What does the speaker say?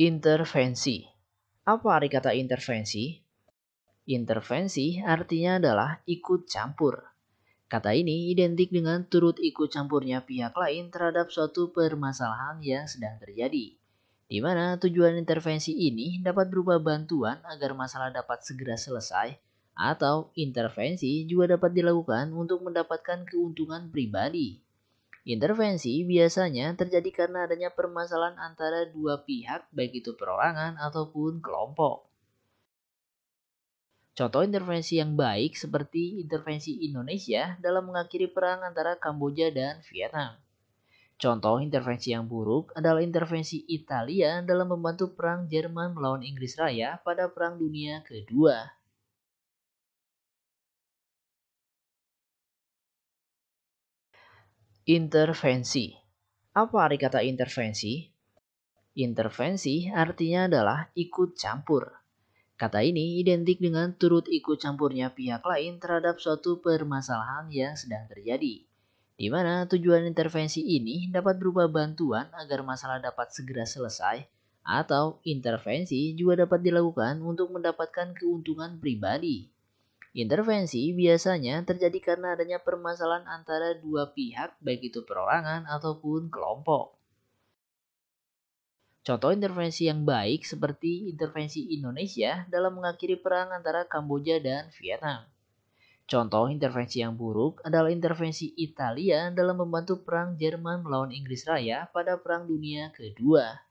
Intervensi. Apa arti kata intervensi? Intervensi artinya adalah ikut campur. Kata ini identik dengan turut ikut campurnya pihak lain terhadap suatu permasalahan yang sedang terjadi, di mana tujuan intervensi ini dapat berupa bantuan agar masalah dapat segera selesai, atau intervensi juga dapat dilakukan untuk mendapatkan keuntungan pribadi. Intervensi biasanya terjadi karena adanya permasalahan antara dua pihak, baik itu perorangan ataupun kelompok. Contoh intervensi yang baik seperti intervensi Indonesia dalam mengakhiri perang antara Kamboja dan Vietnam. Contoh intervensi yang buruk adalah intervensi Italia dalam membantu perang Jerman melawan Inggris Raya pada Perang Dunia Kedua. Intervensi. Apa arti kata intervensi? Intervensi artinya adalah ikut campur. Kata ini identik dengan turut ikut campurnya pihak lain terhadap suatu permasalahan yang sedang terjadi, di mana tujuan intervensi ini dapat berupa bantuan agar masalah dapat segera selesai, atau intervensi juga dapat dilakukan untuk mendapatkan keuntungan pribadi. Intervensi biasanya terjadi karena adanya permasalahan antara dua pihak, baik itu perorangan ataupun kelompok. Contoh intervensi yang baik seperti intervensi Indonesia dalam mengakhiri perang antara Kamboja dan Vietnam. Contoh intervensi yang buruk adalah intervensi Italia dalam membantu perang Jerman melawan Inggris Raya pada Perang Dunia Kedua.